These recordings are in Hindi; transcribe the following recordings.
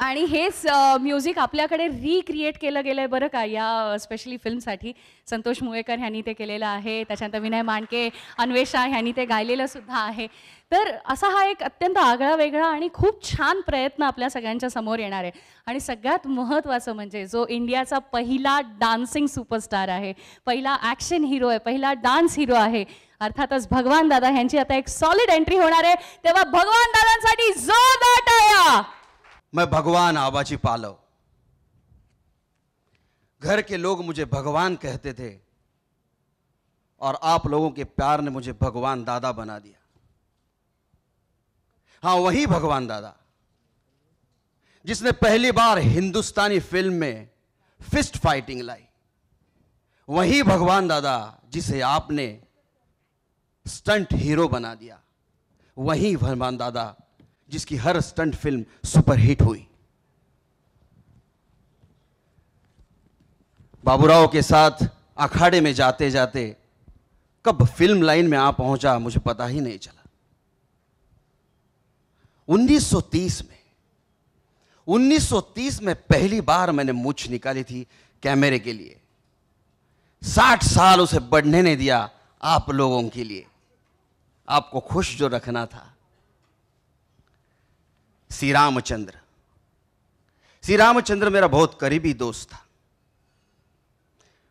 आणि हेच म्युझिक आपल्याकडे रिक्रिएट केलं गेलं आहे बरं का या स्पेशली फिल्मसाठी संतोष मुळेकर ह्यांनी ते केलेलं आहे त्याच्यानंतर विनय मांडके अन्वेषा ह्यांनी ते गायलेलं सुद्धा आहे तर असा हा एक अत्यंत आगळा वेगळा आणि खूप छान प्रयत्न आपल्या सगळ्यांच्या समोर येणार आहे आणि सगळ्यात महत्त्वाचं म्हणजे जो इंडियाचा पहिला डान्सिंग सुपरस्टार आहे पहिला ॲक्शन हिरो आहे पहिला डान्स हिरो आहे अर्थातच भगवान दादा ह्यांची आता एक सॉलिड एंट्री होणार आहे तेव्हा भगवान दादांसाठी जोरदार टाळ्या मैं भगवान आबाजी पालव घर के लोग मुझे भगवान कहते थे और आप लोगों के प्यार ने मुझे भगवान दादा बना दिया हाँ वही भगवान दादा जिसने पहली बार हिंदुस्तानी फिल्म में फिस्ट फाइटिंग लाई वही भगवान दादा जिसे आपने स्टंट हीरो बना दिया वही भगवान दादा जिसकी हर स्टंट फिल्म सुपरहिट हुई बाबूराव के साथ अखाड़े में जाते जाते कब फिल्म लाइन में आ पहुंचा मुझे पता ही नहीं चला 1930 में 1930 में पहली बार मैंने मुछ निकाली थी कैमरे के लिए 60 साल उसे बढ़ने नहीं दिया आप लोगों के लिए आपको खुश जो रखना था श्री रामचंद्र श्री रामचंद्र मेरा बहुत करीबी दोस्त था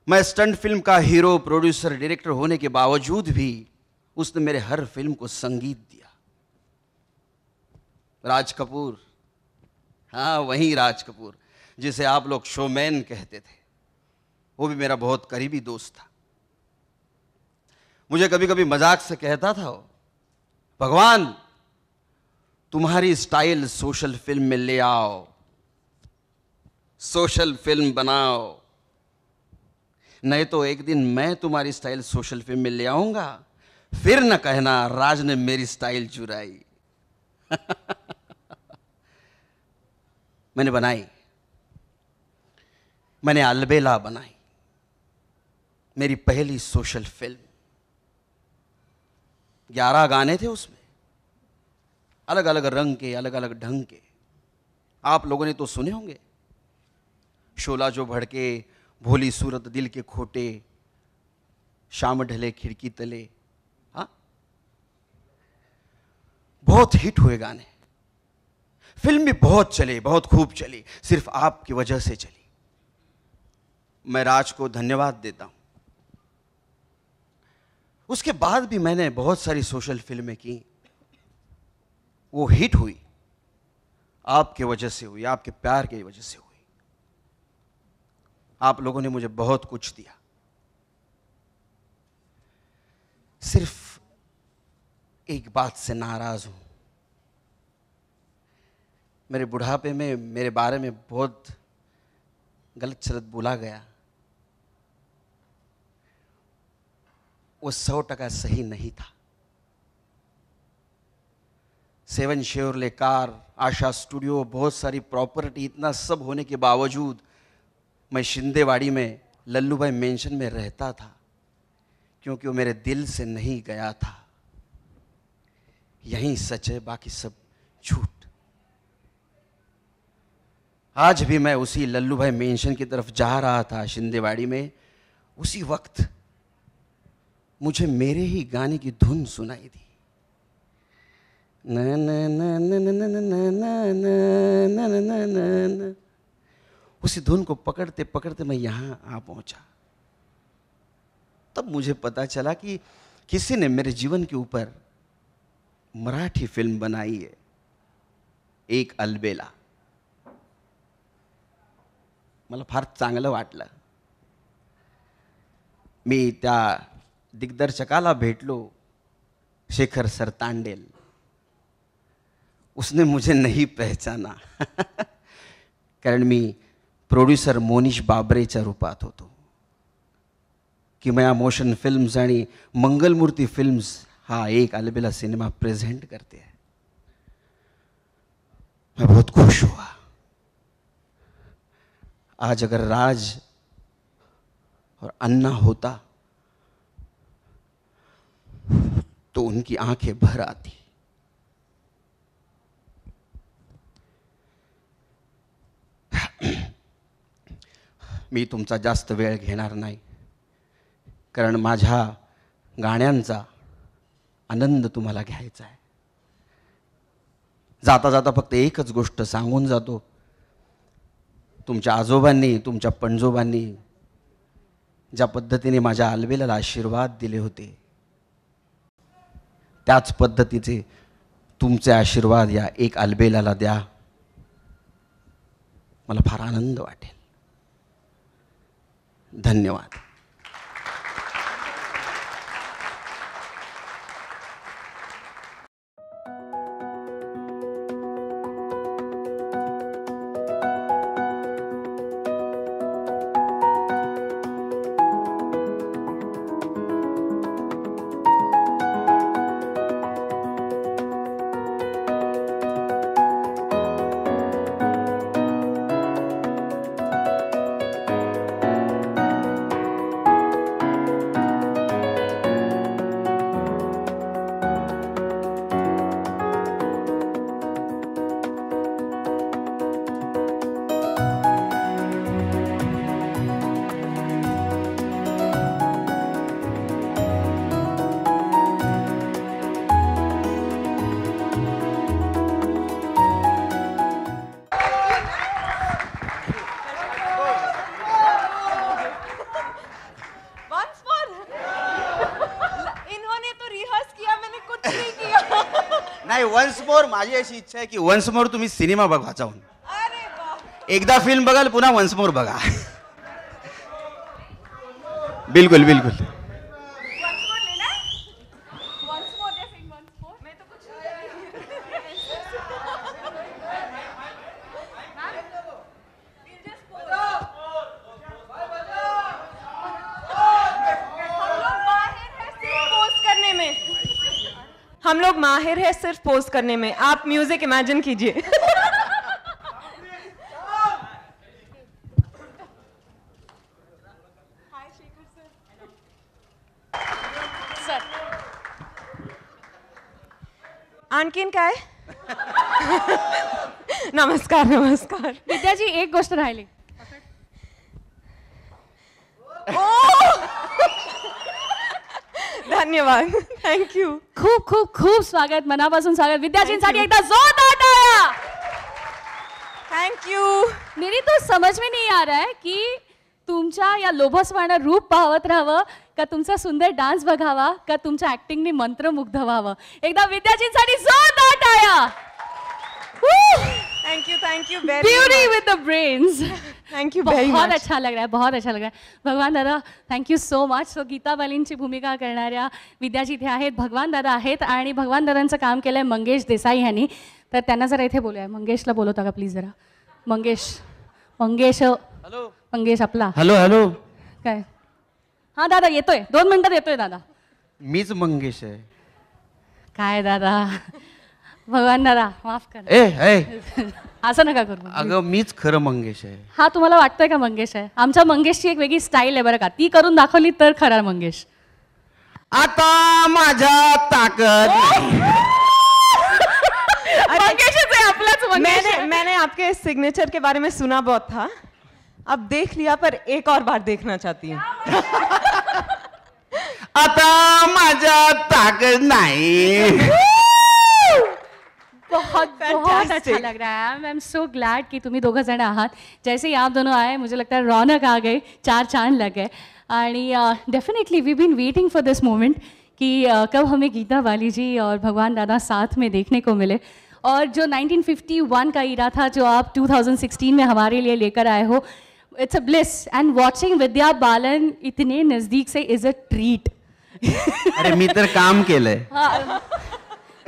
मैं स्टंट फिल्म का हीरो प्रोड्यूसर डायरेक्टर होने के बावजूद भी उसने मेरे हर फिल्म को संगीत दिया राज कपूर हाँ वही राज कपूर जिसे आप लोग शोमैन कहते थे वो भी मेरा बहुत करीबी दोस्त था मुझे कभी कभी मजाक से कहता था वो भगवान तुम्हारी स्टाइल सोशल फिल्म में ले आओ सोशल फिल्म बनाओ नहीं तो एक दिन मैं तुम्हारी स्टाइल सोशल फिल्म में ले आऊंगा फिर न कहना राज ने मेरी स्टाइल चुराई मैंने बनाई मैंने अलबेला बनाई मेरी पहली सोशल फिल्म ग्यारह गाने थे उसमें अलग अलग रंग के अलग अलग ढंग के आप लोगों ने तो सुने होंगे शोला जो भड़के भोली सूरत दिल के खोटे शाम ढले खिड़की तले हा बहुत हिट हुए गाने फिल्म भी बहुत चले बहुत खूब चली सिर्फ आपकी वजह से चली मैं राज को धन्यवाद देता हूं उसके बाद भी मैंने बहुत सारी सोशल फिल्में की वो हिट हुई आपके वजह से हुई आपके प्यार की वजह से हुई आप लोगों ने मुझे बहुत कुछ दिया सिर्फ एक बात से नाराज हूं मेरे बुढ़ापे में मेरे बारे में बहुत गलत शरत बोला गया वो सौ टका सही नहीं था seven Chevrolet car Asha studio बहुत सारी प्रॉपर्टी इतना सब होने के बावजूद मैं शिंदेवाड़ी में लल्लू भाई मैंशन में रहता था क्योंकि वो मेरे दिल से नहीं गया था यही सच है बाकी सब झूठ आज भी मैं उसी लल्लू भाई मैंशन की तरफ जा रहा था शिंदेवाड़ी में उसी वक्त मुझे मेरे ही गाने की धुन सुनाई दी उसी धुन को पकड़ते पकड़ते मैं यहाँ आ पहुँचा तब मुझे पता चला कि किसी ने मेरे जीवन के ऊपर मराठी फिल्म बनाई है एक अलबेला मतलब फार चांगल वाटल मी त्या दिग्दर्शकाला भेटलो शेखर सरतांडेल उसने मुझे नहीं पहचाना कारण मी प्रोड्युसर मोनीश बाबरेच्या रूपात होतो मैं मोशन फिल्म्स आणि मंगलमूर्ती फिल्म्स हा एक अलबेला सिनेमा प्रेजेंट करते है मैं बहुत खुश हुआ आज अगर राज और अन्ना होता तो उनकी आंखें भर आती मी तुमचा जास्त वेळ घेणार नाही कारण माझ्या गाण्यांचा आनंद तुम्हाला घ्यायचा आहे जाता जाता फक्त एकच गोष्ट सांगून जातो तुमच्या आजोबांनी तुमच्या पणजोबांनी ज्या पद्धतीने माझ्या आलवेला आशीर्वाद दिले होते त्याच पद्धतीचे तुमचे आशीर्वाद या एक आलबेला द्या मला फार आनंद वाटेल धन्यवाद वन्स मोर माझी अशी इच्छा आहे की वन्स मोर तुम्ही सिनेमा बघा जाऊन एकदा फिल्म बघाल पुन्हा वन्स मोर बघा बिलकुल बिलकुल हम लोग माहिर है सिर्फ पोज करने में आप म्यूजिक इमेजिन कीजिए आनकिन का है नमस्कार नमस्कार विद्या जी एक गोष्ट राहिली धन्यवाद थैंक यू खूप खूप खूप स्वागत मनापासून स्वागत विद्यार्थ्यांसाठी एकदा जोरदार टाळ्या थँक यू निरी तो समज में नाही आ रहा है की तुमच्या या लोभसवान रूप पाहत राहावं का तुमचा सुंदर डान्स बघावा का तुमच्या ऍक्टिंगनी मंत्रमुग्ध व्हावं एकदा विद्यार्थ्यांसाठी जोरदार टाळ्या thank you thank you beauty with the brains thank you बहुत अच्छा लग रहा है बहुत अच्छा लग रहा है Bhagwan Dada thank you so much so Geeta बालींची भूमिका करणाऱ्या विद्या जिथे आहेत भगवान दादा आहेत आणि भगवान दादांचं काम केलंय मंगेश देसाई यांनी तर त्यांना जरा इथे बोलूया मंगेशला बोलवता का प्लीज जरा मंगेश मंगेश हॅलो मंगेश आपला हॅलो हॅलो काय हां दादा येतोय दोन मिनटात येतोय दादा मीच मंगेश आहे काय दादा भगवान नरा माफ कर ए ए असं करू अगं मीच खर मंगेश आहे हा तुम्हाला वाटतंय का मंगेश आहे आमच्या मंगेशची एक वेगळी स्टाईल आहे बरं का ती करून दाखवली तर खरा मंगेश आता माझ्या ताकद मैंने आपके सिग्नेचर के बारे में सुना बहुत था अब देख लिया पर एक और बार देखना चाहती हूँ आता माझ्या ताकद नाही बहुत बहुत अच्छा लग रहा है आई एम सो ग्लैड कि तुम्हें दोगा जन आहत जैसे ही आप दोनों आए मुझे लगता है रौनक आ गए चार चांद लग गए definitely we been waiting for this moment कि uh, कब हमें गीता वाली जी और भगवान दादा साथ में देखने को मिले और जो 1951 का ईरा था जो आप 2016 में हमारे लिए लेकर आए हो it's a bliss and watching Vidya Balan इतने नज़दीक से इज अ ट्रीट अरे मी तर काम केलंय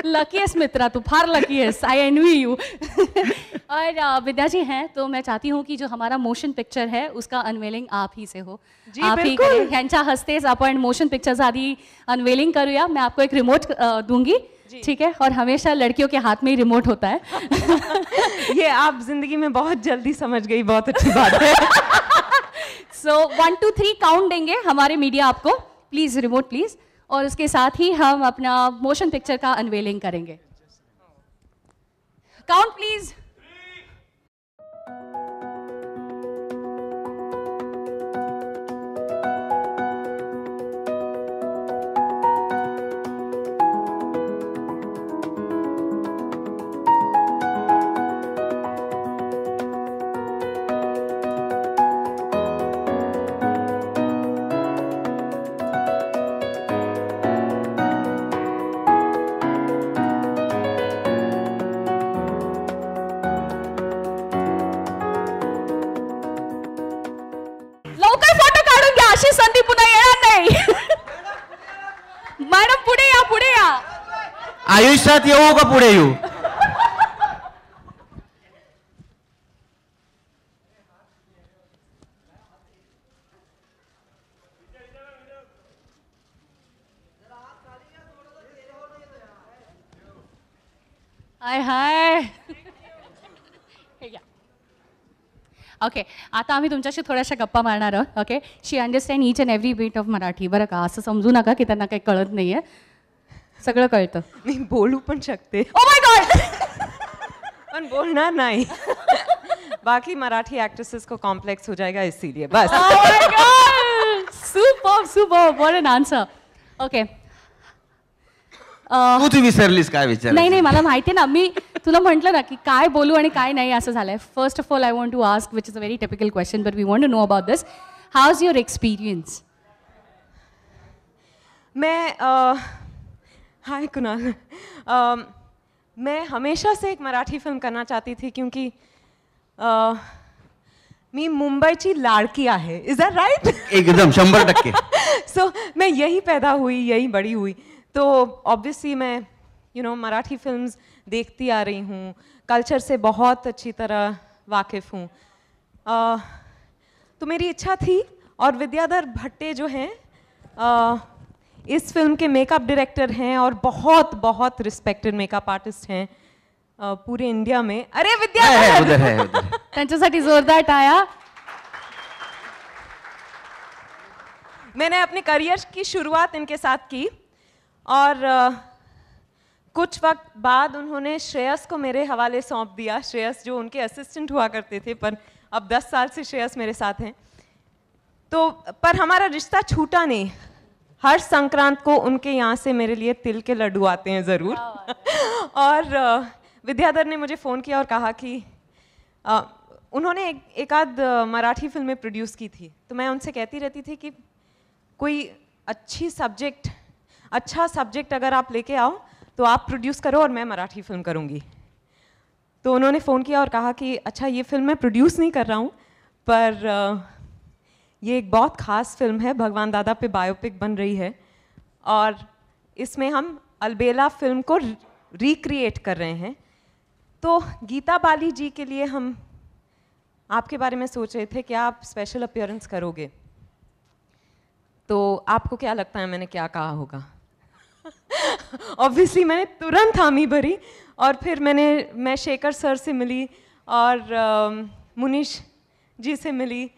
लकी है मित्रा तू फार लकी है आई वी यू और विद्या जी हैं तो मैं चाहती हूँ कि जो हमारा मोशन पिक्चर है उसका अनवेलिंग आप ही से हो जी, आप ही करें हंसते अपन मोशन पिक्चर आदि अनवेलिंग या मैं आपको एक रिमोट दूंगी ठीक है और हमेशा लड़कियों के हाथ में ही रिमोट होता है ये आप जिंदगी में बहुत जल्दी समझ गई बहुत अच्छी बात है so one two three count देंगे हमारे मीडिया आपको प्लीज रिमोट प्लीज़ और उसके साथ ही हम अपना मोशन पिक्चर का अनवेलिंग करेंगे काउंट प्लीज़ येऊ का पुढे येऊ हाय हाय ओके आता आम्ही तुमच्याशी थोड्याशा गप्पा मारणार आहोत okay she understand each and every bit of Marathi बरं का असं समजू नका की त्यांना काही कळत नाही आहे सगळं कळतं मी बोलू पण शकते ओ माय गॉड पण बोलणार नाही बाकी मराठी एक्ट्रेसेस को कॉम्प्लेक्स हो जाएगा इसीलिए बस super super what an answer okay तू ती विसरलीस काय विचार नाही नाही मला माहिती ना मी तुला म्हटलं ना की काय बोलू आणि काय नाही असं झालंय first of all I want to ask which is a very typical question but we want to know about this how is your experience मैं uh, हाय कुणाल um, मैं हमेशा से एक मराठी फिल्म करना चाहती थी क्योंकि uh, मी मुंबई मुंबईची लाडकी है इज दैट राइट एकदम शंभर टक्के सो मैं यही पैदा हुई यही बड़ी हुई तो ऑब्वियसली मैं यू नो मराठी फिल्म्स देखती आ रही हूँ कल्चर से बहुत अच्छी तरह वाकिफ़ हूँ uh, तो मेरी इच्छा थी और विद्याधर भट्टे जो हैं uh, इस फिल्म के मेकअप डायरेक्टर हैं और बहुत बहुत रिस्पेक्टेड मेकअप आर्टिस्ट हैं पूरे इंडिया में अरे विद्या है, उधर है, जोरदार टाया मैंने अपने करियर की शुरुआत इनके साथ की और कुछ वक्त बाद उन्होंने श्रेयस को मेरे हवाले सौंप दिया श्रेयस जो उनके असिस्टेंट हुआ करते थे पर अब 10 साल से श्रेयस मेरे साथ हैं तो पर हमारा रिश्ता छूटा नहीं हर संक्रांत को उनके यहाँ से मेरे लिए तिल के लड्डू आते हैं ज़रूर और विद्याधर ने मुझे फ़ोन किया और कहा कि आ, उन्होंने एक, एक आध मराठी फिल्में प्रोड्यूस की थी तो मैं उनसे कहती रहती थी कि कोई अच्छी सब्जेक्ट अच्छा सब्जेक्ट अगर आप लेके आओ तो आप प्रोड्यूस करो और मैं मराठी फिल्म करूँगी तो उन्होंने फ़ोन किया और कहा कि अच्छा ये फिल्म मैं प्रोड्यूस नहीं कर रहा हूँ पर ये एक बहुत ख़ास फिल्म है भगवान दादा पे बायोपिक बन रही है और इसमें हम अलबेला फिल्म को रिक्रिएट कर रहे हैं तो गीता बाली जी के लिए हम आपके बारे में सोच रहे थे कि आप स्पेशल अपियरेंस करोगे तो आपको क्या लगता है मैंने क्या कहा होगा ऑब्वियसली मैंने तुरंत हामी भरी और फिर मैंने मैं शेखर सर से मिली और मुनीश जी से मिली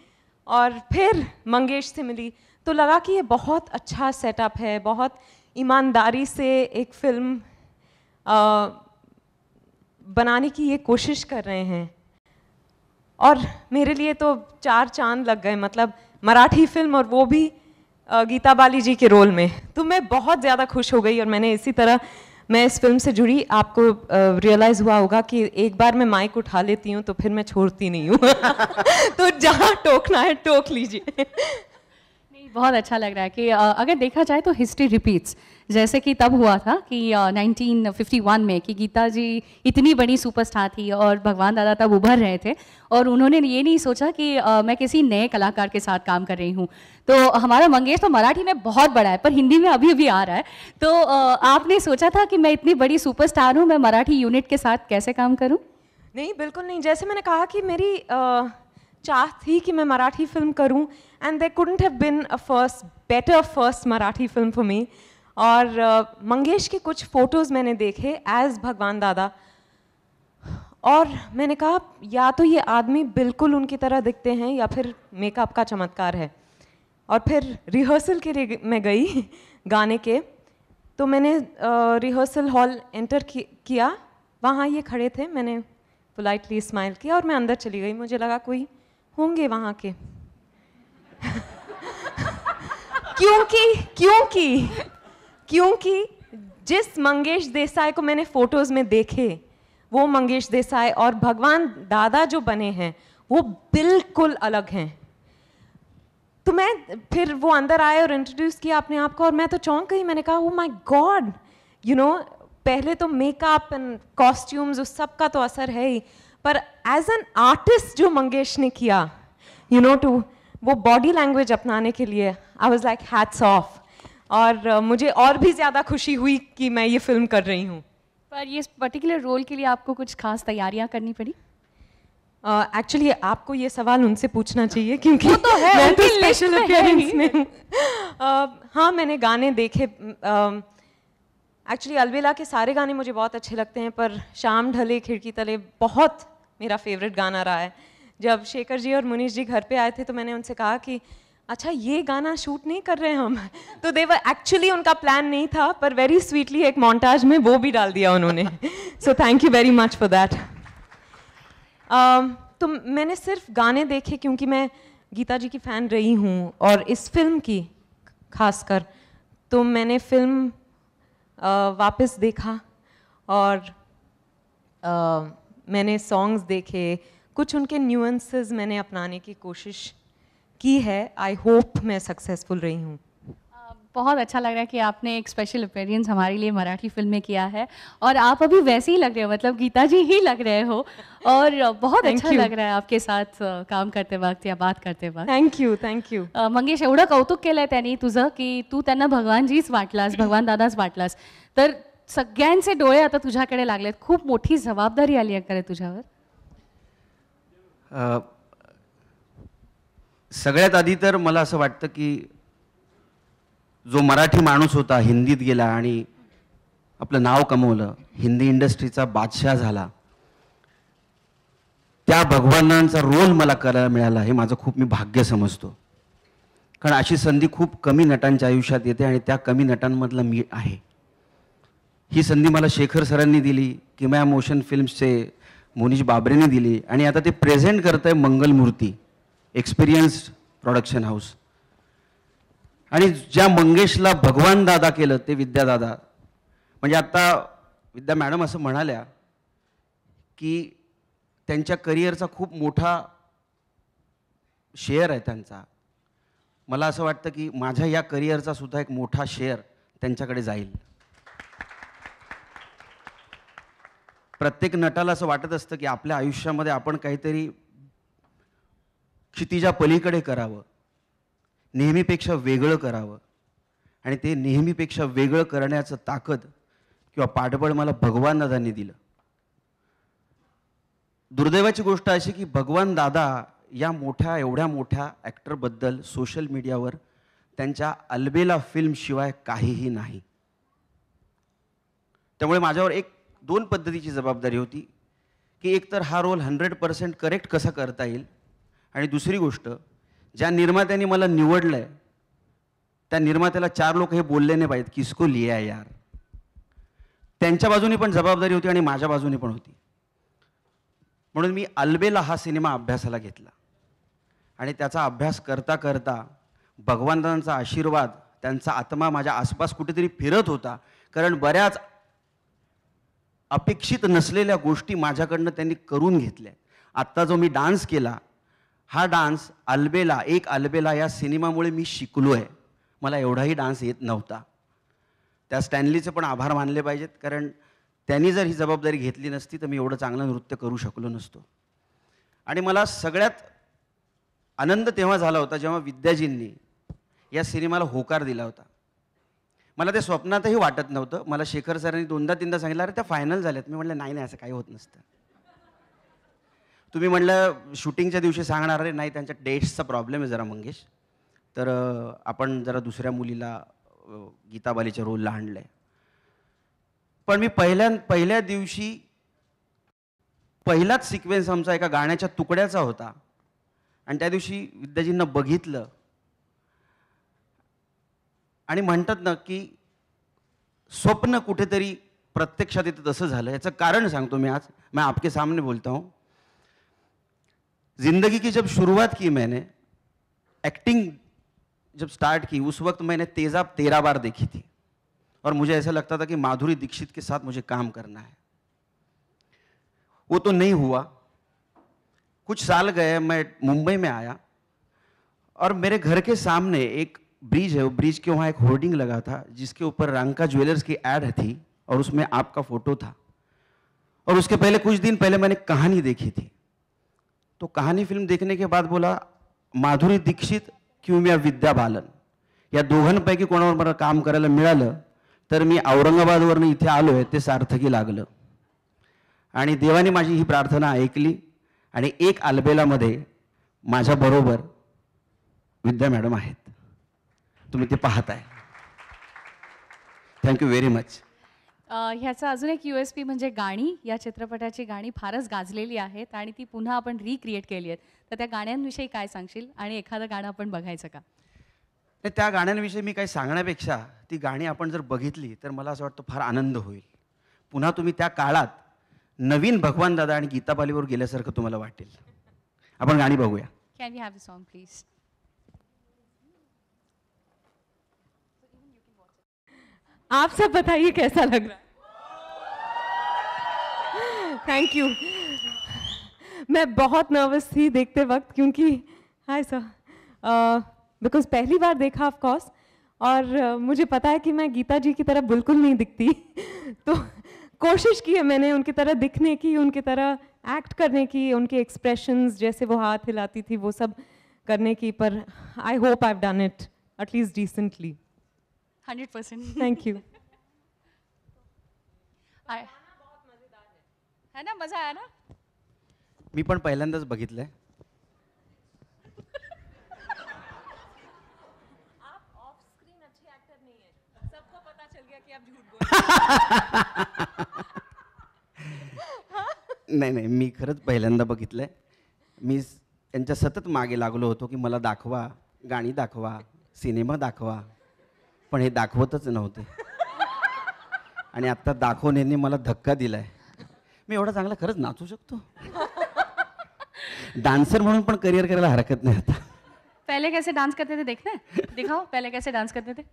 और फिर मंगेश से मिली तो लगा कि ये बहुत अच्छा सेटअप है बहुत ईमानदारी से एक फिल्म आ, बनाने की ये कोशिश कर रहे हैं और मेरे लिए तो चार चांद लग गए मतलब मराठी फिल्म और वो भी गीता बाली जी के रोल में तो मैं बहुत ज़्यादा खुश हो गई और मैंने इसी तरह मैं इस फिल्म से जुड़ी आपको रियलाइज़ हुआ होगा कि एक बार मैं माइक उठा लेती हूँ तो फिर मैं छोड़ती नहीं हूँ तो जहाँ टोकना है टोक लीजिए बहुत अच्छा लग रहा है कि अगर देखा जाए तो हिस्ट्री रिपीट्स जैसे कि तब हुआ था कि 1951 में कि गीता जी इतनी बड़ी सुपरस्टार थी और भगवान दादा तब उभर रहे थे और उन्होंने ये नहीं सोचा कि मैं किसी नए कलाकार के साथ काम कर रही हूँ तो हमारा मंगेश तो मराठी में बहुत बड़ा है पर हिंदी में अभी अभी आ रहा है तो आपने सोचा था कि मैं इतनी बड़ी सुपरस्टार हूँ मैं मराठी यूनिट के साथ कैसे काम करूँ नहीं बिल्कुल नहीं जैसे मैंने कहा कि मेरी चाह थी कि मैं मराठी फिल्म करूं and they couldn't have been a first better first Marathi film for me और uh, मंगेश के कुछ फ़ोटोज़ मैंने देखे एज भगवान दादा और मैंने कहा या तो ये आदमी बिल्कुल उनकी तरह दिखते हैं या फिर मेकअप का चमत्कार है और फिर रिहर्सल के लिए मैं गई गाने के तो मैंने रिहर्सल हॉल एंटर किया वहाँ ये खड़े थे मैंने पोलाइटली स्माइल किया और मैं अंदर चली गई मुझे लगा कोई होंगे वहाँ के क्योंकि क्योंकि क्योंकि जिस मंगेश देसाई को मैंने फोटोज में देखे वो मंगेश देसाई और भगवान दादा जो बने हैं वो बिल्कुल अलग हैं तो मैं फिर वो अंदर आए और इंट्रोड्यूस किया अपने आप को और मैं तो चौंक गई मैंने कहा वो माय गॉड यू नो पहले तो मेकअप एंड कॉस्ट्यूम्स उस सब का तो असर है ही पर एज एन आर्टिस्ट जो मंगेश ने किया यू नो टू वो बॉडी लैंग्वेज अपनाने के लिए I was like hats off और uh, मुझे और भी ज़्यादा खुशी हुई कि मैं ये फिल्म कर रही हूँ पर ये पर्टिकुलर रोल के लिए आपको कुछ खास तैयारियाँ करनी पड़ी एक्चुअली uh, आपको ये सवाल उनसे पूछना चाहिए क्योंकि वो तो है, मैं तो स्पेशल अपीयरेंस तो में हूँ uh, हाँ मैंने गाने देखे एक्चुअली um, uh, अलबेला के सारे गाने मुझे बहुत अच्छे लगते हैं पर शाम ढले खिड़की तले बहुत मेरा फेवरेट गाना रहा है जब शेखर जी और मुनीष जी घर पे आए थे तो मैंने उनसे कहा कि अच्छा ये गाना शूट नहीं कर रहे हैं हम तो देवर एक्चुअली उनका प्लान नहीं था पर वेरी स्वीटली एक मोन्टाज में वो भी डाल दिया उन्होंने so thank you very much for that तो मैंने सिर्फ गाने देखे क्योंकि मैं गीता जी की फ़ैन रही हूँ और इस फिल्म की खासकर तो मैंने फिल्म uh, वापस देखा और uh, मैंने सॉन्ग्स देखे कुछ उनके न्यूएंसेस मैंने अपनाने की कोशिश की है आई होप मैं सक्सेसफुल रही हूँ बहुत अच्छा लग रहा है कि आपने एक स्पेशल अपेरियंस हमारे लिए मराठी फिल्म में किया है और आप अभी वैसे ही लग रहे हो मतलब गीता जी ही लग रहे हो और बहुत अच्छा you. लग रहा है आपके साथ काम करते वक्त या बात करते वक्त thank you thank you Mangesh एवढं कौतुक केलं आहे त्यांनी तुझं की तू त्यांना भगवानजीच वाटलास भगवान दादाच वाटलास तर सगळ्यांचे डोळे आता तुझ्याकडे लागलेत खूप मोठी जबाबदारी आली आहे का तुझ्यावर सगळ्यात आधी तर मला असं वाटतं की जो मराठी माणूस होता हिंदीत गेला आणि आपलं नाव कमवलं हिंदी इंडस्ट्रीचा बादशाह झाला त्या भगवानांचा रोल मला करायला मिळाला हे माझं खूप मी भाग्य समजतो कारण अशी संधी खूप कमी नटांच्या आयुष्यात येते आणि त्या कमी नटांमधला मी आहे ही संधी मला शेखर सरांनी दिली या मोशन फिल्म्सचे मोनीश बाबरेने दिली आणि आता ते प्रेझेंट करत आहे मंगलमूर्ती एक्सपिरियन्स्ड प्रोडक्शन हाऊस आणि ज्या मंगेशला भगवान दादा केलं ते विद्यादादा म्हणजे आत्ता विद्या मॅडम असं म्हणाल्या की त्यांच्या करिअरचा खूप मोठा शेअर आहे त्यांचा मला असं वाटतं की माझ्या या करिअरचा सुद्धा एक मोठा शेअर त्यांच्याकडे जाईल प्रत्येक नटाला असं वाटत असतं की आपल्या आयुष्यामध्ये आपण काहीतरी क्षितिजा पलीकडे करावं नेहमीपेक्षा वेगळं करावं आणि ते नेहमीपेक्षा वेगळं करण्याचं ताकद किंवा पाठबळ मला भगवान दादांनी दिलं दुर्दैवाची गोष्ट अशी की भगवान दादा या मोठ्या एवढ्या मोठ्या ॲक्टरबद्दल सोशल मीडियावर त्यांच्या अल्बेला फिल्मशिवाय काहीही नाही त्यामुळे माझ्यावर एक दोन पद्धतीची जबाबदारी होती की एकतर हा रोल हंड्रेड पर्सेंट करेक्ट कसा करता येईल आणि दुसरी गोष्ट ज्या निर्मात्याने मला निवडलं आहे त्या निर्मात्याला चार लोक हे बोलले नाही पाहिजेत किसको लिया यार त्यांच्या बाजूने पण जबाबदारी होती आणि माझ्या बाजूने पण होती म्हणून मी अल्बेला हा सिनेमा अभ्यासाला घेतला आणि त्याचा अभ्यास करता करता भगवंतांचा आशीर्वाद त्यांचा आत्मा माझ्या आसपास कुठेतरी फिरत होता कारण बऱ्याच अपेक्षित नसलेल्या गोष्टी माझ्याकडनं त्यांनी करून घेतल्या आत्ता जो मी डान्स केला हा डान्स अल्बेला एक अल्बेला या सिनेमामुळे मी शिकलो आहे मला एवढाही डान्स येत नव्हता त्या स्टॅनलीचे पण आभार मानले पाहिजेत कारण त्यांनी जर ही जबाबदारी घेतली नसती तर मी एवढं चांगलं नृत्य करू शकलो नसतो आणि मला सगळ्यात आनंद तेव्हा झाला होता जेव्हा विद्याजींनी या सिनेमाला होकार दिला होता मला ते स्वप्नातही वाटत नव्हतं मला शेखर सरांनी दोनदा तीनदा सांगितलं अरे त्या फायनल झाल्यात मी म्हटलं नाही नाही असं काही होत नसतं तुम्ही म्हटलं शूटिंगच्या दिवशी सांगणार अरे नाही त्यांच्या डेट्सचा प्रॉब्लेम आहे जरा मंगेश तर आपण जरा दुसऱ्या मुलीला गीताबालीच्या रोलला आणलं आहे पण मी पहिल्या पहिल्या दिवशी पहिलाच सिक्वेन्स आमचा एका गाण्याच्या तुकड्याचा होता आणि त्या दिवशी विद्याजींना बघितलं आणि म्हणतात ना स्वप्न कुठेतरी तरी येतं तसं झालं कारण सांगतो मी आज मैं आपके सामने बोलता हूँ जिंदगी की जब शुरुआत की मैंने एक्टिंग जब स्टार्ट की उस वक्त मैंने तेजाब तेरह बार देखी थी और मुझे ऐसा लगता था कि माधुरी दीक्षित के साथ मुझे काम करना है वो तो नहीं हुआ कुछ साल गए मैं मुंबई में आया और मेरे घर के सामने एक ब्रिज है वो ब्रिज के वहाँ एक होर्डिंग लगा था जिसके ऊपर रंका ज्वेलर्स की एड थी और उसमें आपका फोटो था और उसके पहले कुछ दिन पहले मैंने कहानी देखी थी तो कहानी फिल्म देखने के बाद बोला माधुरी दीक्षित किंवा विद्या बालन या दोघांपैकी कोणावर मला काम करायला मिळालं तर मी औरंगाबादवरनं इथे आलो आहे ते सार्थकी लागलं आणि देवाने माझी ही प्रार्थना ऐकली आणि एक आल्बेलामध्ये माझ्याबरोबर विद्या मॅडम आहेत तुम्ही ते पाहताय थँक्यू व्हेरी मच ह्याचा अजून एक यू एस पी म्हणजे गाणी या चित्रपटाची गाणी फारच गाजलेली आहेत आणि ती पुन्हा आपण रिक्रिएट केली आहेत तर त्या गाण्यांविषयी काय सांगशील आणि एखादं गाणं आपण बघायचं का तर त्या गाण्यांविषयी मी काही सांगण्यापेक्षा ती गाणी आपण जर बघितली तर मला असं वाटतं फार आनंद होईल पुन्हा तुम्ही त्या काळात नवीन भगवान दादा आणि गीताबालीवर गेल्यासारखं तुम्हाला वाटेल आपण गाणी बघूया can you have song please आप सब बताइए कैसा लग रहा है थैंक यू मैं बहुत नर्वस थी देखते वक्त क्योंकि हाय सर बिकॉज पहली बार देखा ऑफ कोर्स और uh, मुझे पता है कि मैं गीता जी की तरह बिल्कुल नहीं दिखती तो कोशिश की है मैंने उनकी तरह दिखने की उनकी तरह एक्ट करने की उनके एक्सप्रेशंस जैसे वो हाथ हिलाती थी वो सब करने की पर I hope I done it at least recently hundred percent thank you है ना मजा आया ना मी पण पहिल्यांदाच बघितलंय नाही नाही मी खरंच पहिल्यांदा बघितलंय मी त्यांच्या सतत मागे लागलो होतो की मला दाखवा गाणी दाखवा सिनेमा दाखवा पण हे दाखवतच नव्हते आणि आत्ता दाखवून यांनी मला धक्का दिलाय मी एवढा चांगला खरंच नाचू शकतो डान्सर म्हणून पण करिअर करायला हरकत नाही आता पहिले कसे डान्स करते ते देखना है दिखाओ पहिले कैसे डान्स करते ते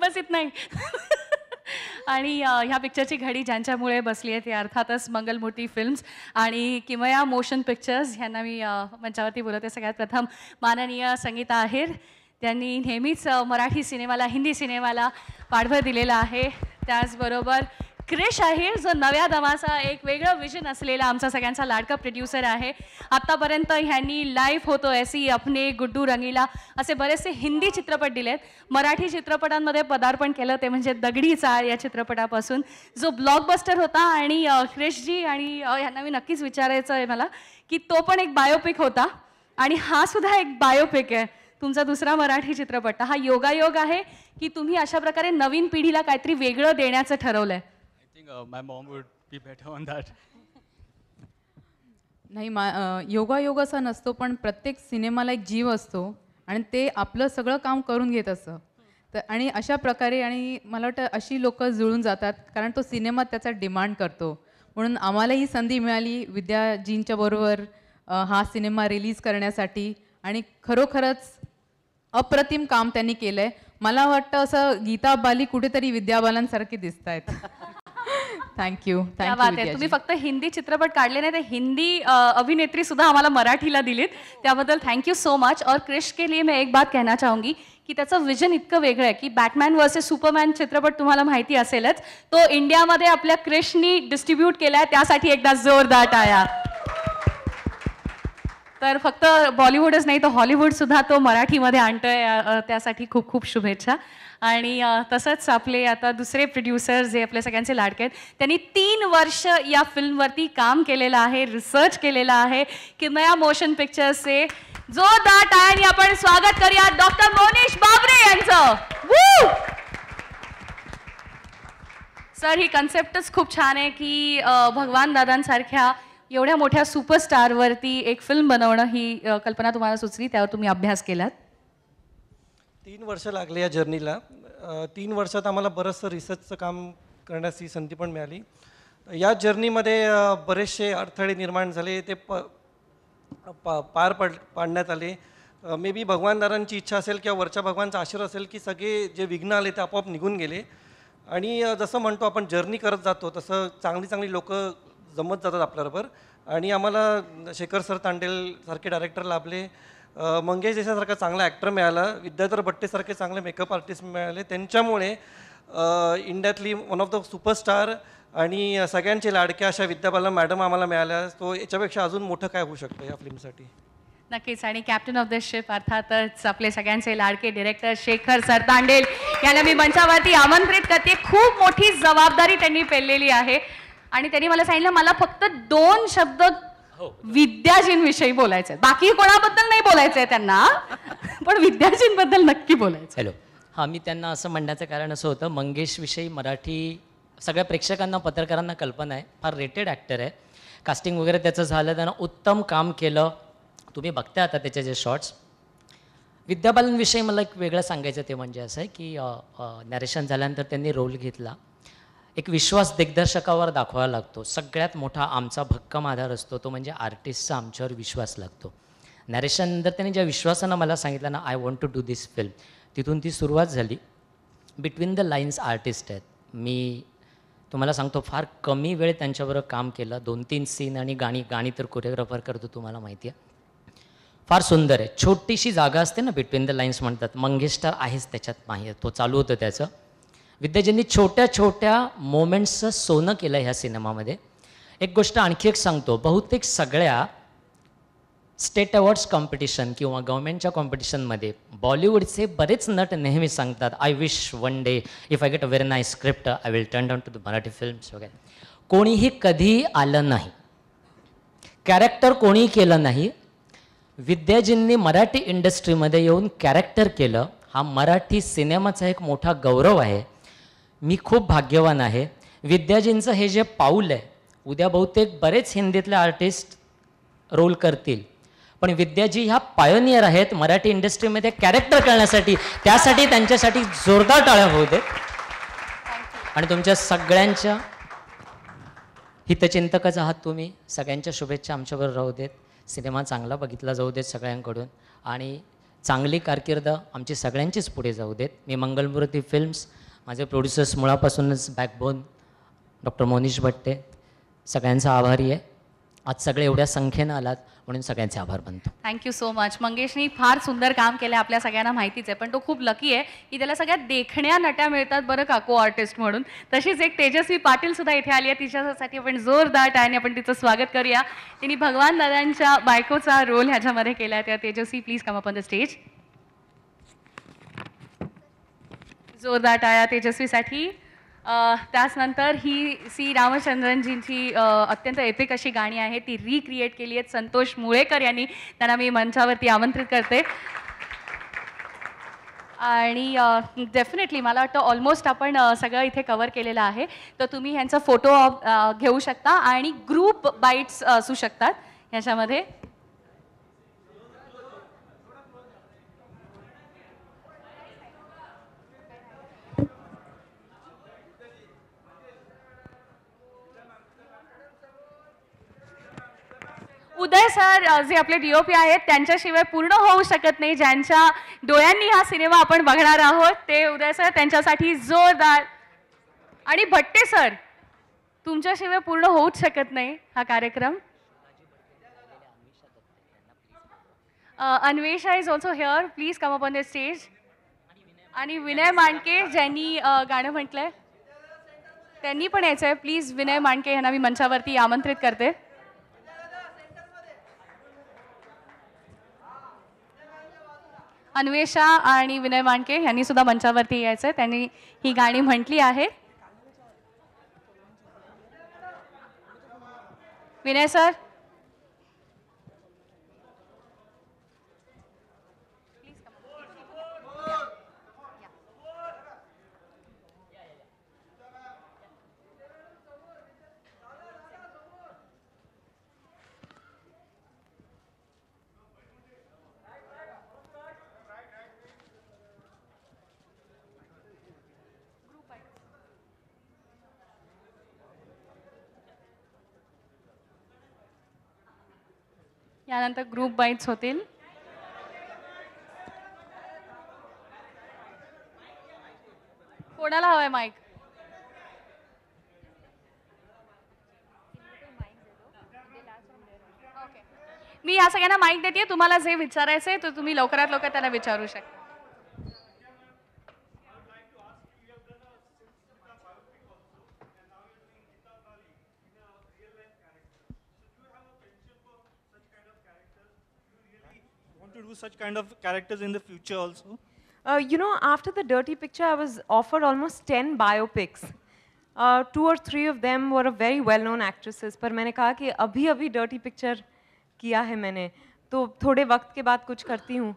बस इतना ही आणि ह्या पिक्चरची घडी ज्यांच्यामुळे बसली आहे ती अर्थातच मंगलमूर्ती फिल्म्स आणि किमया मोशन पिक्चर्स ह्यांना मी मंचावरती बोलवते सगळ्यात प्रथम माननीय संगीता आहेर त्यांनी नेहमीच मराठी सिनेमाला हिंदी सिनेमाला पाठबळ दिलेला आहे त्याचबरोबर क्रिश आहे जो नव्या दमाचा एक वेगळं विजन असलेला आमचा सगळ्यांचा लाडका प्रोड्युसर आहे आत्तापर्यंत ह्यांनी लाईफ होतो एसी अपने गुड्डू रंगीला असे बरेचसे हिंदी चित्रपट दिलेत मराठी चित्रपटांमध्ये पदार्पण केलं ते म्हणजे दगडी चाळ या चित्रपटापासून जो ब्लॉकबस्टर होता आणि क्रिशजी आणि ह्यांना मी नक्कीच विचारायचं आहे मला की तो पण एक बायोपिक होता आणि हा सुद्धा एक बायोपिक आहे तुमचा दुसरा मराठी चित्रपट हा योगायोग आहे की तुम्ही अशा प्रकारे नवीन पिढीला काहीतरी वेगळं देण्याचं ठरवलं आहे think uh, my mom would be better on that. नाही मा योगा योग असा नसतो पण प्रत्येक सिनेमाला एक जीव असतो आणि ते आपलं सगळं काम करून घेत असतं तर आणि अशा प्रकारे आणि मला वाटतं अशी लोकं जुळून जातात कारण तो सिनेमा त्याचा डिमांड करतो म्हणून आम्हाला ही संधी मिळाली विद्याजींच्या बरोबर हा सिनेमा रिलीज करण्यासाठी आणि खरोखरच अप्रतिम काम त्यांनी केलंय मला वाटतं असं गीता बाली कुठेतरी विद्याबालांसारखी दिसत आहेत थँक्यू आहे तुम्ही फक्त हिंदी चित्रपट काढले नाही तर हिंदी अभिनेत्री सुद्धा आम्हाला मराठीला दिलीत त्याबद्दल थँक्यू सो मच और क्रिश के लिए मी एक बात कहना चाहूंगी की त्याचं विजन इतकं वेगळं आहे की बॅटमॅन वर्सेस सुपरमॅन चित्रपट तुम्हाला माहिती असेलच तो इंडियामध्ये आपल्या क्रिशनी डिस्ट्रीब्यूट केलाय त्यासाठी एकदा जोरदार टाया तर फक्त बॉलिवूडच नाही तर हॉलिवूडसुद्धा तो मराठीमध्ये आणतोय त्यासाठी खूप खूप शुभेच्छा आणि तसंच आपले आता दुसरे प्रोड्युसर जे आपल्या सगळ्यांचे लाडके आहेत त्यांनी तीन वर्ष या फिल्मवरती काम केलेलं आहे रिसर्च केलेला आहे की नया मोशन पिक्चर्सचे जोरदार आणि आपण स्वागत करूया डॉक्टर मोनीश बाबरे यांचं सर ही कन्सेप्टच खूप छान आहे की भगवान दादांसारख्या एवढ्या मोठ्या सुपरस्टारवरती एक फिल्म बनवणं ही कल्पना तुम्हाला सुचली त्यावर तुम्ही अभ्यास केलात तीन वर्ष लागले या जर्नीला तीन वर्षात आम्हाला बरंचसं रिसर्चचं काम करण्यास ही संधी पण मिळाली या जर्नीमध्ये बरेचसे अडथळे निर्माण झाले ते प पार पड पाडण्यात आले मे बी भगवानदारांची इच्छा असेल किंवा वरच्या भगवानचा आश्रय असेल की सगळे जे विघ्न आले ते आपोआप निघून गेले आणि जसं म्हणतो आपण जर्नी करत जातो तसं चांगली चांगली लोकं जमत जातात आपल्याबरोबर आणि आम्हाला शेखर सर तांडेल डायरेक्टर लाभले मंगेश देसाईसारखा चांगला ॲक्टर मिळाला विद्याधर भट्टेसारखे चांगले मेकअप आर्टिस्ट मिळाले त्यांच्यामुळे इंडियातली वन ऑफ द सुपरस्टार आणि सगळ्यांचे लाडक्या अशा विद्याबाला मॅडम आम्हाला मिळाल्या तो याच्यापेक्षा अजून मोठं काय होऊ शकतं या फिल्मसाठी नक्कीच आणि कॅप्टन ऑफ द शिप अर्थातच आपले सगळ्यांचे लाडके डिरेक्टर शेखर सर तांडेल यांना मी मंचावरती आमंत्रित करते खूप मोठी जबाबदारी त्यांनी पेललेली आहे आणि त्यांनी मला सांगितलं मला फक्त दोन शब्द हो. विद्याजींविषयी बोलायचे बाकी कोणाबद्दल नाही बोलायचंय त्यांना पण विद्याजींबद्दल नक्की बोलायचं हॅलो हां मी त्यांना असं म्हणण्याचं कारण असं होतं मंगेशविषयी मराठी सगळ्या प्रेक्षकांना पत्रकारांना कल्पना आहे फार रेटेड ॲक्टर आहे कास्टिंग वगैरे त्याचं झालं त्यांना उत्तम काम केलं तुम्ही बघता आता त्याचे जे शॉर्ट्स विद्याबालांविषयी मला एक वेगळं सांगायचं ते म्हणजे असं आहे की नॅरेशन झाल्यानंतर त्यांनी रोल घेतला एक विश्वास दिग्दर्शकावर दाखवावा लागतो सगळ्यात मोठा आमचा भक्कम आधार असतो तो म्हणजे आर्टिस्टचा आमच्यावर विश्वास लागतो नॅरेशननंतर त्याने ज्या विश्वासानं मला सांगितलं ना I want to do this film तिथून ती सुरुवात झाली बिटवीन द लाईन्स आर्टिस्ट आहेत मी तुम्हाला सांगतो फार कमी वेळ त्यांच्याबरोबर काम केलं दोन तीन सीन आणि गाणी गाणी तर कोरिओग्राफर करतो तुम्हाला माहिती आहे फार सुंदर आहे छोटीशी जागा असते ना बिटवीन द लाईन्स म्हणतात मंगेशकर आहेच त्याच्यात माहीत तो चालू होतं त्याचं विद्याजींनी छोट्या छोट्या मोमेंट्सचं सोनं केलं ह्या सिनेमामध्ये एक गोष्ट आणखी एक सांगतो बहुतेक सगळ्या स्टेट अवॉर्ड्स कॉम्पिटिशन किंवा गव्हर्मेंटच्या कॉम्पिटिशनमध्ये बॉलिवूडचे बरेच नट नेहमी सांगतात I wish one day if I get a very nice script I will turn down to the Marathi films वगैरे कोणीही कधी आलं नाही कॅरेक्टर कोणीही केलं नाही विद्याजींनी मराठी इंडस्ट्रीमध्ये येऊन कॅरेक्टर केलं हा मराठी सिनेमाचा एक मोठा गौरव आहे मी खूप भाग्यवान आहे विद्याजींचं हे जे पाऊल आहे उद्या बहुतेक बरेच हिंदीतले आर्टिस्ट रोल करतील पण विद्याजी ह्या पायोनियर आहेत मराठी इंडस्ट्रीमध्ये कॅरेक्टर करण्यासाठी त्यासाठी त्यांच्यासाठी जोरदार टाळ्या होऊ देत आणि तुमच्या सगळ्यांच्या हितचिंतकच आहात तुम्ही सगळ्यांच्या शुभेच्छा आमच्यावर राहू देत सिनेमा चांगला बघितला जाऊ देत सगळ्यांकडून आणि चांगली कारकीर्द आमची सगळ्यांचीच पुढे जाऊ देत मी मंगलमूर्ती फिल्म्स माझे प्रोड्युसर्स मुळापासूनच बॅकबोन डॉक्टर मोनीश भट्टे सगळ्यांचा आभारी आहे आज सगळे एवढ्या संख्येनं आलात म्हणून सगळ्यांचे आभार मानतो थँक्यू सो मच मंगेशनी फार सुंदर काम केलं आहे आपल्या सगळ्यांना माहितीच आहे पण तो खूप लकी आहे की त्याला सगळ्या देखण्या नट्या मिळतात बरं का को आर्टिस्ट म्हणून तशीच एक तेजस्वी पाटील सुद्धा इथे आली आहे तिच्यासाठी आपण जोरदार टायने आपण तिचं स्वागत करूया तिने भगवान दादांच्या बायकोचा रोल ह्याच्यामध्ये केला आहे त्या Tejaswi please come up on the stage जोरदार टाळ्या तेजस्वीसाठी त्याचनंतर ही सी रामचंद्रनजींची अत्यंत एपिक अशी गाणी आहे ती रिक्रिएट केली आहेत संतोष मुळेकर यांनी त्यांना मी मंचावरती आमंत्रित करते आणि डेफिनेटली मला वाटतं ऑलमोस्ट आपण सगळं इथे कवर केलेलं आहे तर तुम्ही ह्यांचा फोटो घेऊ शकता आणि ग्रुप बाईट्स असू शकतात ह्याच्यामध्ये उदय सर जे आपले डीओपी आहेत त्यांच्याशिवाय पूर्ण होऊ शकत नाही ज्यांच्या डोळ्यांनी हा सिनेमा आपण बघणार आहोत ते उदय सर त्यांच्यासाठी जोरदार आणि भट्टे सर तुमच्याशिवाय पूर्ण होऊच शकत नाही हा कार्यक्रम Anvesha is also here please come up on the stage आणि विनय मांडके ज्यांनी गाणं म्हटलंय त्यांनी पण यायचं आहे प्लीज विनय मांडके यांना मी मंचावरती आमंत्रित करते अन्वेषा आणि विनय मांडके यांनी सुद्धा मंचावरती यायचं त्यांनी ही गाणी म्हटली आहे विनय सर त्यानंतर ग्रुप बाईट्स होतील कोणाला हवाय माईक मी या सगळ्यांना माईक देते तुम्हाला जे विचारायचं आहे तर तुम्ही लवकरात लवकर त्यांना विचारू शकता such kind of characters in the future also? Uh, you know, after the dirty picture, I was offered almost 10 biopics. Uh, two or three of them were very well-known actresses. But I said कि अभी dirty picture किया है मैंने तो थोड़े वक्त के बाद कुछ करती हूँ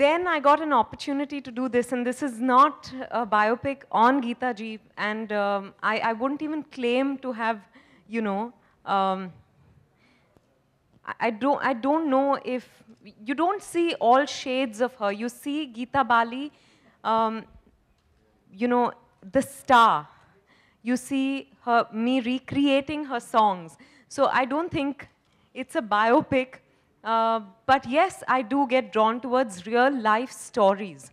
Then I got an opportunity to do this, and this is not a biopic on Geeta ji, and um, I, wouldn't even claim to have, you know, um, I don't, I don't know if, you don't see all shades of her. You see Geeta Bali, um, you know, the star. You see her, me recreating her songs. So I don't think it's a biopic, uh, but yes, I do get drawn towards real life stories,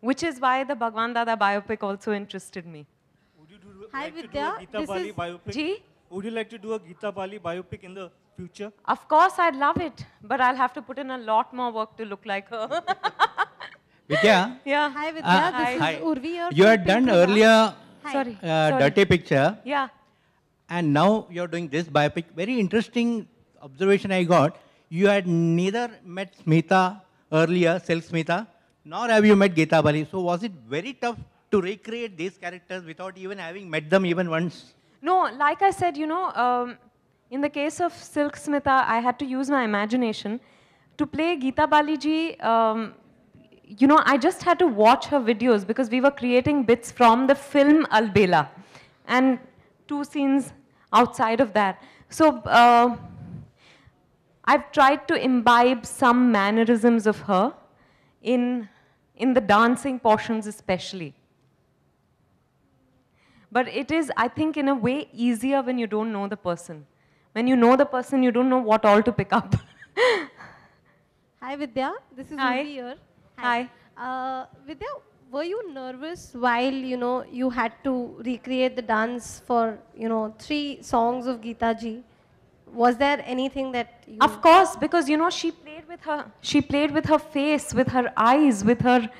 which is why the Bhagwan Dada biopic also interested me. Would you do, Hi like Vidya, this Bali is biopic? G? Would you like to do a Geeta Bali biopic in the future? Of course, I'd love it, but I'll have to put in a lot more work to look like her. Vidya? Yeah. Hi, Vidya. Uh, this hi. is Urvi. You had done earlier uh, Sorry. Sorry. dirty picture. Yeah. And now you're doing this biopic. Very interesting observation I got. You had neither met Smita earlier, Sel Smita, nor have you met Geeta Bali. So was it very tough to recreate these characters without even having met them even once? No, like I said, you know, um, in the case of Silk Smitha, I had to use my imagination. To play Geeta Baliji, um, you know, I just had to watch her videos because we were creating bits from the film Al Bela and two scenes outside of that. So uh, I've tried to imbibe some mannerisms of her in, in the dancing portions especially. But it is, I think, in a way easier when you don't know the person. When you know the person, you don't know what all to pick up. Hi, Vidya. This is Hi. here. Hi. Hi. Uh, Vidya, were you nervous while, you know, you had to recreate the dance for, you know, three songs of Geeta ji? Was there anything that you... Of course, because, you know, she played with her, she played with her face, with her eyes, with her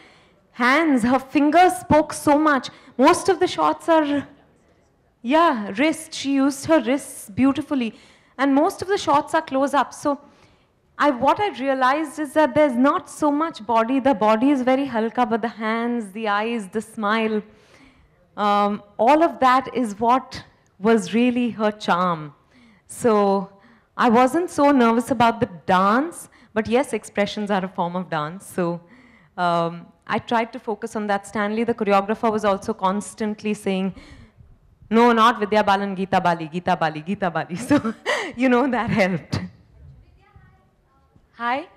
hands, her fingers spoke so much. Most of the shots are yeah, wrists. She used her wrists beautifully. And most of the shots are close up. So I, what I realized is that there's not so much body. The body is very halka, but the hands, the eyes, the smile, um, all of that is what was really her charm. So I wasn't so nervous about the dance, but yes, expressions are a form of dance. So um, I tried to focus on that. Stanley, the choreographer, was also constantly saying, no, not Vidya Balan, Geeta Bali, Geeta Bali, Geeta Bali. So, you know, that helped. Hi?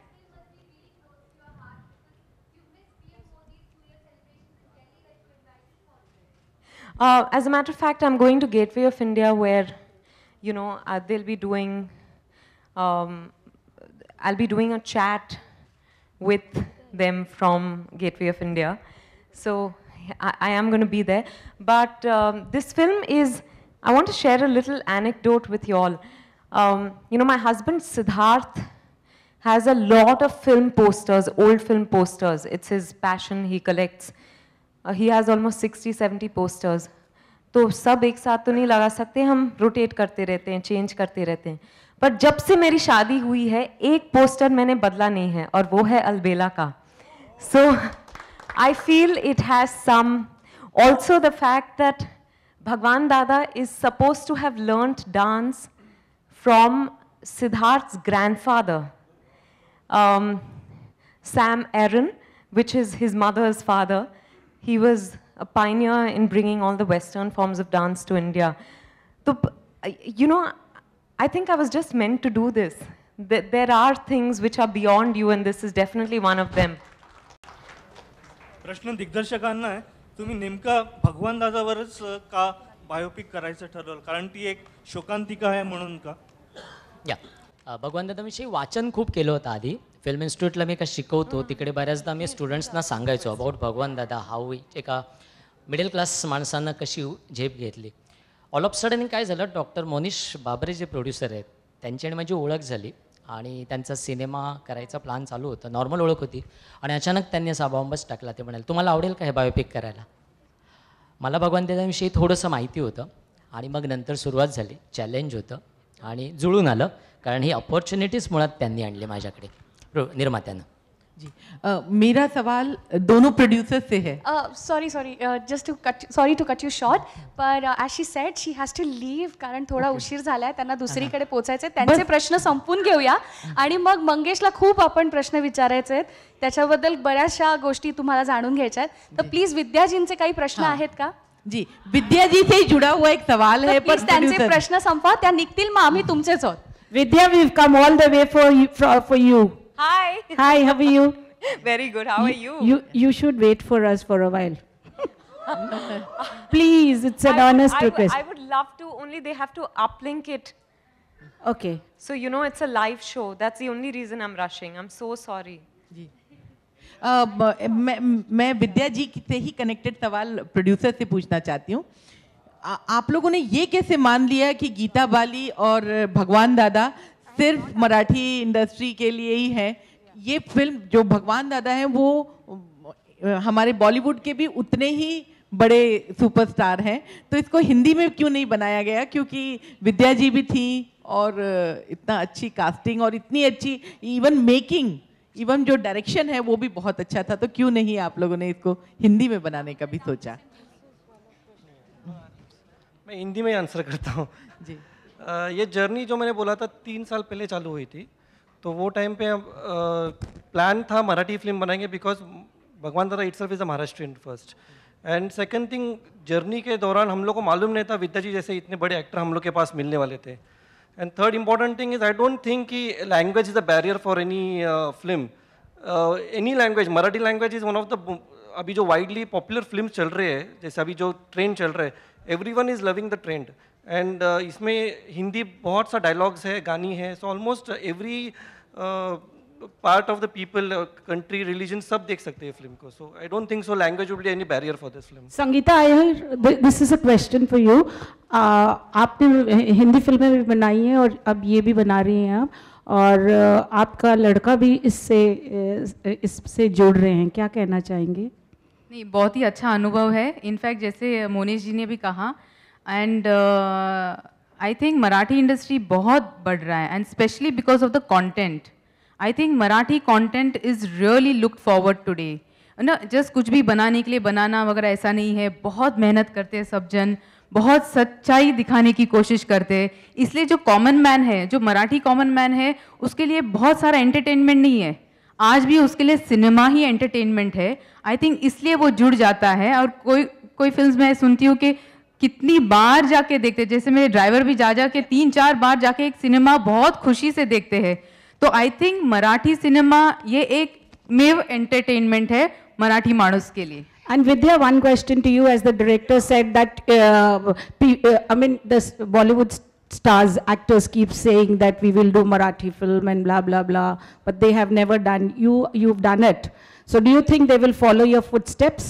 Uh, as a matter of fact, I'm going to Gateway of India where, you know, uh, they'll be doing, um, I'll be doing a chat with them from Gateway of India. So I, I am going to be there. But um, this film is, I want to share a little anecdote with you all. Um, you know, my husband Siddharth has a lot of film posters, old film posters. It's his passion, he collects. Uh, he has almost 60, 70 posters. तो सब एक साथ तो नहीं लगा सकते हम रोटेट करते रहते हैं चेंज करते रहते हैं पर जब से मेरी शादी हुई है एक पोस्टर मैंने बदला नहीं है और वो है अलबेला का सो so, I feel it has some, also the fact that Bhagwan Dada is supposed to have learnt dance from Siddharth's grandfather, um, Sam Aaron, which is his mother's father. He was a pioneer in bringing all the Western forms of dance to India. So, you know, I think I was just meant to do this. There are things which are beyond you, and this is definitely one of them. प्रश्न दिग्दर्शकांना आहे तुम्ही नेमका भगवान दादावरच का बायोपिक करायचं ठरवलं कारण ती एक शोकांतिका आहे म्हणून का या भगवान दादाविषयी वाचन खूप केलं होतं आधी फिल्म इन्स्टिट्यूटला मी का शिकवतो तिकडे बऱ्याचदा मी स्टुडंट्सना सांगायचो अबाउट भगवान दादा हाऊ एका मिडल क्लास माणसांना कशी झेप घेतली ऑल ऑफ सडन काय झालं डॉक्टर मोनिश बाबरे जे प्रोड्युसर आहेत त्यांची आणि माझी ओळख झाली आणि त्यांचा सिनेमा करायचा प्लान चालू होता नॉर्मल ओळख होती आणि अचानक त्यांनी असा बॉम्बच टाकला ते म्हणाले तुम्हाला आवडेल का हे बायोपिक करायला मला भगवान त्याच्याविषयी थोडंसं माहिती होतं आणि मग नंतर सुरुवात झाली चॅलेंज होतं आणि जुळून आलं कारण ही अपॉर्च्युनिटीज मुळात त्यांनी आणली माझ्याकडे निर्मात्यानं जी uh, मेरा सवाल दोनों प्रोड्यूसर्स से है sorry sorry just to cut sorry to cut you short पर as she said she has to leave कारण थोडा उशीर झालाय त्यांना दुसरीकडे पोचायचे त्यांचे प्रश्न संपून घेऊया आणि मग मंगेशला खूप आपण प्रश्न विचारायचे आहेत त्याच्याबद्दल बऱ्याचशा गोष्टी तुम्हाला जाणून घ्यायच्या आहेत तर प्लीज विद्याजींचे काही प्रश्न आहेत का जी विद्याजी ते से जुड़ा हुआ एक सवाल है पर त्यांचे प्रश्न संपवा त्या निघतील मग आम्ही तुमचेच आहोत Vidya we come all the way for for you Hi. Hi, how are you? Very good. How you, are you? You you should wait for us for a while. Please, it's an I honest would, I request. Would, I would love to, only they have to uplink it. Okay. So, you know, it's a live show. That's the only reason I'm rushing. I'm so sorry. मैं विद्या जी से ही कनेक्टेड सवाल प्रोड्यूसर से पूछना चाहती हूँ आप लोगों ने ये कैसे मान लिया कि गीता बाली और भगवान दादा सिर्फ मराठी इंडस्ट्री के लिए ही है ये फिल्म जो भगवान दादा है वो हमारे बॉलीवुड के भी उतने ही बड़े सुपरस्टार हैं तो इसको हिंदी में क्यों नहीं बनाया गया क्योंकि विद्या जी भी थी और इतना अच्छी कास्टिंग और इतनी अच्छी इवन मेकिंग इवन जो डायरेक्शन है वो भी बहुत अच्छा था तो क्यों नहीं आप लोगों ने इसको हिंदी में बनाने का भी सोचा मैं हिंदी में आंसर करता हूँ जी ये जर्नी जो मैंने बोला था तीन साल पहले चालू हुई थी तो वो टाइम पे प्लान था मराठी फिल्म बनाएंगे because Bhagwan Dada itself is a Maharashtra first and second thing journey के दौरान हम लोग को मालूम नहीं था विद्या जी जैसे इतने बड़े एक्टर हम लोग के पास मिलने वाले थे and third important thing is I don't think कि language is a barrier for any film any language Marathi language is one of the अभी जो वाइडली पॉपुलर फिल्म चल रहे हैं जैसे अभी जो ट्रेंड चल रहा है everyone is loving the trend and uh, इसमें हिंदी बहुत सा डायलॉग्स है गानी है so almost every part of the people country religion सब देख सकते हैं फिल्म को so I don't think so language would be any barrier for this film Sangeeta her this is a question for you आपने हिंदी फिल्में भी बनाई हैं और अब ये भी बना रही हैं आप और uh, आपका लड़का भी इससे uh, इससे जुड़ रहे हैं क्या कहना चाहेंगे नहीं बहुत ही अच्छा अनुभव है इनफैक्ट जैसे मोनीश जी ने भी कहा and I think Marathi industry बहुत बढ़ रहा है and specially because of the content I think Marathi content is really look forward today ना जस्ट कुछ भी बनाने के लिए बनाना वगैरह ऐसा नहीं है बहुत मेहनत करते हैं सब जन बहुत सच्चाई दिखाने की कोशिश करते हैं इसलिए जो कॉमन मैन है जो मराठी कॉमन मैन है उसके लिए बहुत सारा एंटरटेनमेंट नहीं है आज भी उसके लिए सिनेमा ही एंटरटेनमेंट है आई थिंक इसलिए वो जुड़ जाता है और कोई कोई फिल्म मैं सुनती हूँ कि कितनी बार जाके देखते जैसे मेरे ड्राइवर भी जा जाके तीन चार बार जाके एक सिनेमा बहुत खुशी से देखते हैं तो आई थिंक मराठी सिनेमा ये एक मेव एंटरटेनमेंट है मराठी मानुस के लिए And Vidya, one question to you as the director said that, uh, uh, I mean, the Bollywood stars, actors keep saying that we will do Marathi film and blah, blah, blah, but they have never done, you, you've done it. So do you think they will follow your footsteps?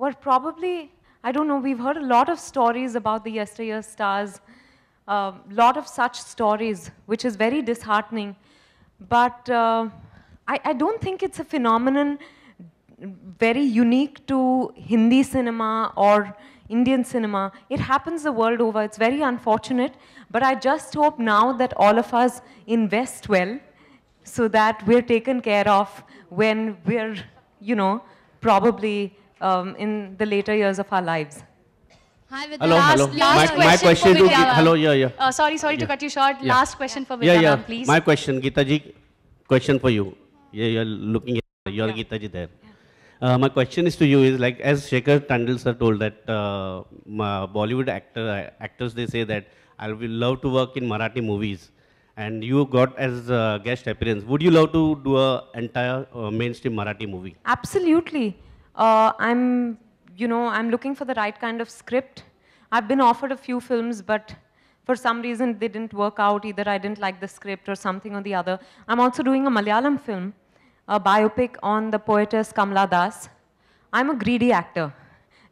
were probably, I don't know, we've heard a lot of stories about the yesteryear stars, a um, uh, lot of such stories, which is very disheartening. But uh, I, I don't think it's a phenomenon very unique to Hindi cinema or Indian cinema. It happens the world over. It's very unfortunate. But I just hope now that all of us invest well so that we're taken care of when we're, you know, probably um, in the later years of our lives. Hi, with hello, last, hello. last my, question, my question to Vidya. Hello, yeah, yeah. Uh, sorry, sorry yeah. to cut you short. Yeah. Last question yeah. for Vidya, yeah, yeah. please. My question, Geeta ji, question for you. Yeah, you're looking at are yeah. Geeta ji there. Uh, my question is to you is like as Shekhar Tandil sir told that uh, Bollywood actor uh, actors they say that I will love to work in Marathi movies and you got as guest appearance. Would you love to do a entire uh, mainstream Marathi movie? Absolutely uh, I'm, you know, I'm looking for the right kind of script. I've been offered a few films, but for some reason they didn't work out. Either I didn't like the script or something or the other. I'm also doing a Malayalam film, a biopic on the poetess Kamala Das. I'm a greedy actor.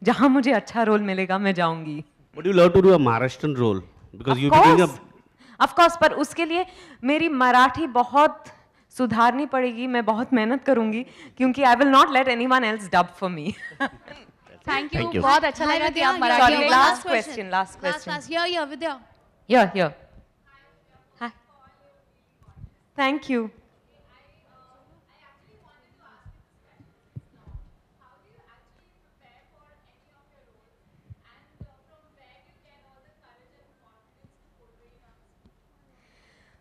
जहाँ मुझे अच्छा रोल मिलेगा मैं जाऊंगी Would you love to do a Maharashtrian role? Because of you're course. doing a... Of course, but उसके लिए Marathi मराठी बहुत सुधारनी पड़ेगी मैं बहुत मेहनत करूंगी क्योंकि I will not let anyone else dub for me thank you बहुत अच्छा लगा कि आप Marathi last question last question Vidya thank you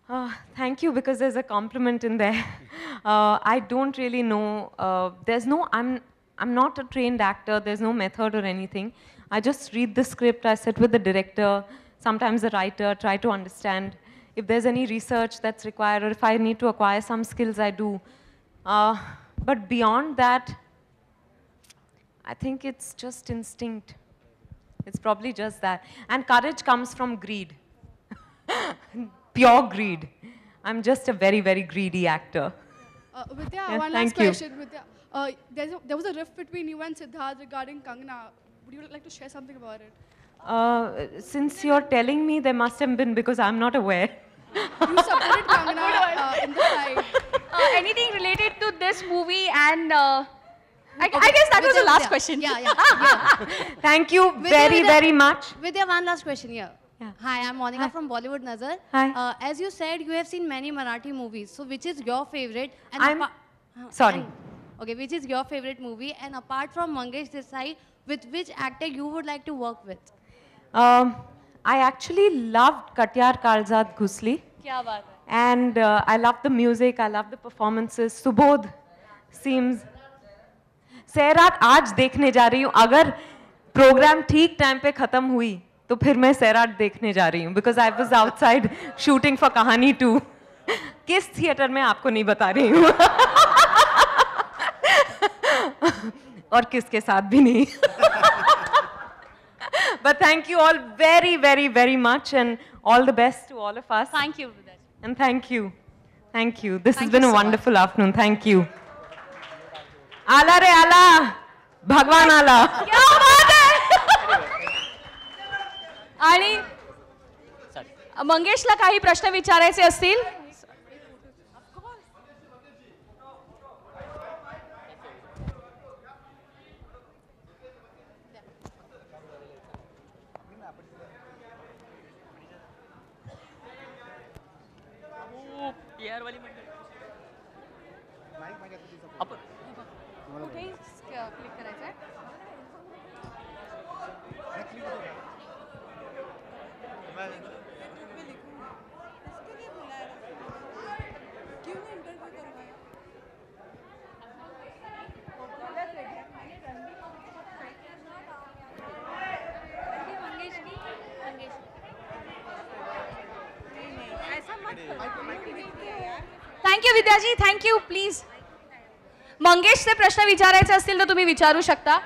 Ah, thank you, because there's a compliment in there. Uh, I don't really know. Uh, there's no, I'm, I'm not a trained actor. There's no method or anything. I just read the script. I sit with the director, sometimes the writer, try to understand. If there's any research that's required or if I need to acquire some skills, I do. Uh, but beyond that, I think it's just instinct. It's probably just that. And courage comes from greed. Pure greed. I'm just a very, very greedy actor. Uh, Vidya, yes, one last question. Vidya, uh, a, there was a rift between you and Siddharth regarding Kangana. Would you like to share something about it? Uh, since you're telling me, there must have been because I'm not aware. you supported Kangana uh, in the uh, anything related to this movie and uh, I, okay. I, guess that Vidya, was the last Vidya. question. Yeah, yeah. yeah. Thank you Vidya, very, very much. Vidya, one last question here. Yeah. Yeah. Hi, I'm Monica Hi. from Bollywood Nazar. Hi. Uh, as you said, you have seen many Marathi movies. So which is your favorite? And I'm sorry. And, okay, which is your favorite movie? And apart from Mangesh Desai, with which actor you would like to work with? Um, I actually loved Katyar Kalzad Ghusli. Kya baat hai. And uh, I love the music. I love the performances. Subodh seems. सहरात आज देखने जा रही हूँ अगर प्रोग्राम ठीक टाइम पे ख़त्म हुई तो फिर मैं सैराट देखने जा रही हूँ because I was outside shooting for Kahaani two किस थिएटर में आपको नहीं बता रही हूँ और किसके साथ भी नहीं but thank you all very very very much and all the best to all of us thank you and thank you thank you this is been a wonderful afternoon thank you आला रे आला भगवान आला आणि मंगेशला काही प्रश्न विचारायचे असतील वाली जी थँक्यू प्लीज मंगेशचे प्रश्न विचारायचे असतील तर तुम्ही विचारू शकता